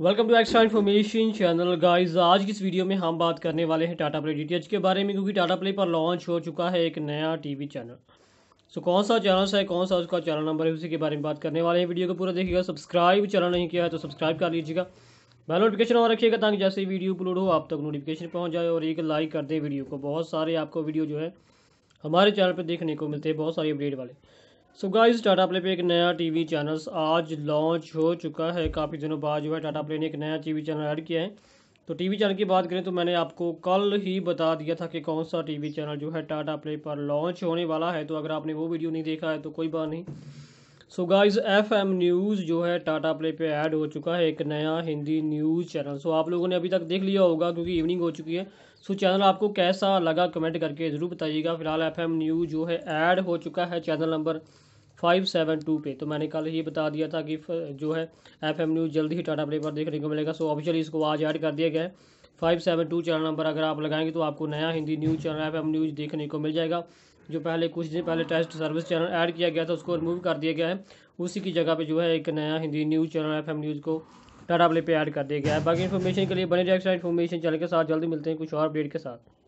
welcome to extra information channel guys आज की इस वीडियो में हम बात करने वाले हैं टाटा प्ले डी के बारे में क्योंकि टाटा प्ले पर लॉन्च हो चुका है एक नया टीवी चैनल सो so, कौन सा चैनल है कौन सा उसका चैनल नंबर है उसी के बारे में बात करने वाले हैं वीडियो को पूरा देखिएगा सब्सक्राइब चैनल नहीं किया है तो सब्सक्राइब कर लीजिएगा बेल नोटिफिकेशन और रखिएगा ताकि जैसे ही वीडियो अपलोड हो आप तक नोटिफिकेशन पहुँच जाए और एक लाइक कर दें वीडियो को बहुत सारे आपको वीडियो जो है हमारे चैनल पर देखने को मिलते हैं बहुत सारी अपडेट वाले सो इस टाटा प्ले पे एक नया टीवी चैनल आज लॉन्च हो चुका है काफ़ी दिनों बाद जो है टाटा प्ले ने एक नया टीवी चैनल ऐड किया है तो टीवी चैनल की बात करें तो मैंने आपको कल ही बता दिया था कि कौन सा टीवी चैनल जो है टाटा प्ले पर लॉन्च होने वाला है तो अगर आपने वो वीडियो नहीं देखा है तो कोई बात नहीं सो गाइस एम न्यूज़ जो है टाटा प्ले पे ऐड हो चुका है एक नया हिंदी न्यूज़ चैनल सो आप लोगों ने अभी तक देख लिया होगा क्योंकि इवनिंग हो चुकी है सो चैनल आपको कैसा लगा कमेंट करके ज़रूर बताइएगा फिलहाल एफ एम न्यूज़ जो है ऐड हो चुका है channel number five seven two पे तो मैंने कल ही बता दिया था कि जो है एफ एम न्यूज़ जल्दी ही टाटा प्ले पर देखने को मिलेगा सो ऑफिशियली इसको आज ऐड कर दिया गया है five seven two channel number अगर आप लगाएंगे तो आपको नया Hindi news channel F M news देखने को मिल जाएगा जो पहले कुछ दिन पहले टेस्ट सर्विस चैनल ऐड किया गया था उसको रिमूव कर दिया गया है उसी की जगह पे जो है एक नया Hindi news channel F news को टाटा प्ले पे ऐड कर दिया गया है बाकी इन्फॉर्मेशन के लिए बने रहे एक्स्ट्रा इन्फॉर्मेशन चैनल के साथ जल्दी मिलते हैं कुछ और अपडेट के साथ